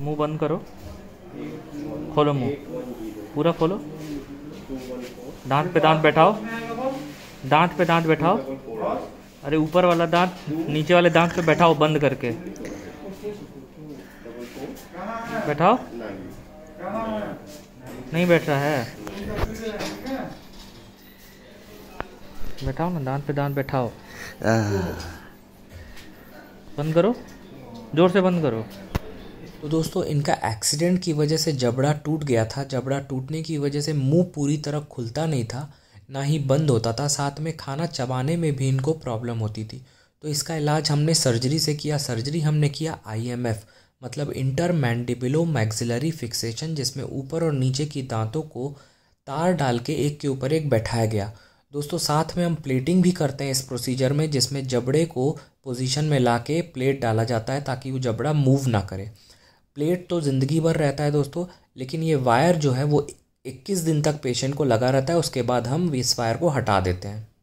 मुंह बंद करो खोलो मुंह पूरा खोलो दांत पे दांत बैठाओ दांत पे दांत बैठाओ अरे ऊपर वाला दांत नीचे वाले दांत पे बैठाओ बंद करके बैठाओ नहीं बैठ रहा है बैठाओ ना दांत पे दांत बैठाओ बंद करो जोर से बंद करो तो दोस्तों इनका एक्सीडेंट की वजह से जबड़ा टूट गया था जबड़ा टूटने की वजह से मुंह पूरी तरह खुलता नहीं था ना ही बंद होता था साथ में खाना चबाने में भी इनको प्रॉब्लम होती थी तो इसका इलाज हमने सर्जरी से किया सर्जरी हमने किया आई मतलब इंटर मैंडिबिलो मैगजिलरी फिक्सेशन जिसमें ऊपर और नीचे की दांतों को तार डाल के एक के ऊपर एक बैठाया गया दोस्तों साथ में हम प्लेटिंग भी करते हैं इस प्रोसीजर में जिसमें जबड़े को पोजीशन में ला के प्लेट डाला जाता है ताकि वो जबड़ा मूव ना करे प्लेट तो ज़िंदगी भर रहता है दोस्तों लेकिन ये वायर जो है वो 21 दिन तक पेशेंट को लगा रहता है उसके बाद हम इस वायर को हटा देते हैं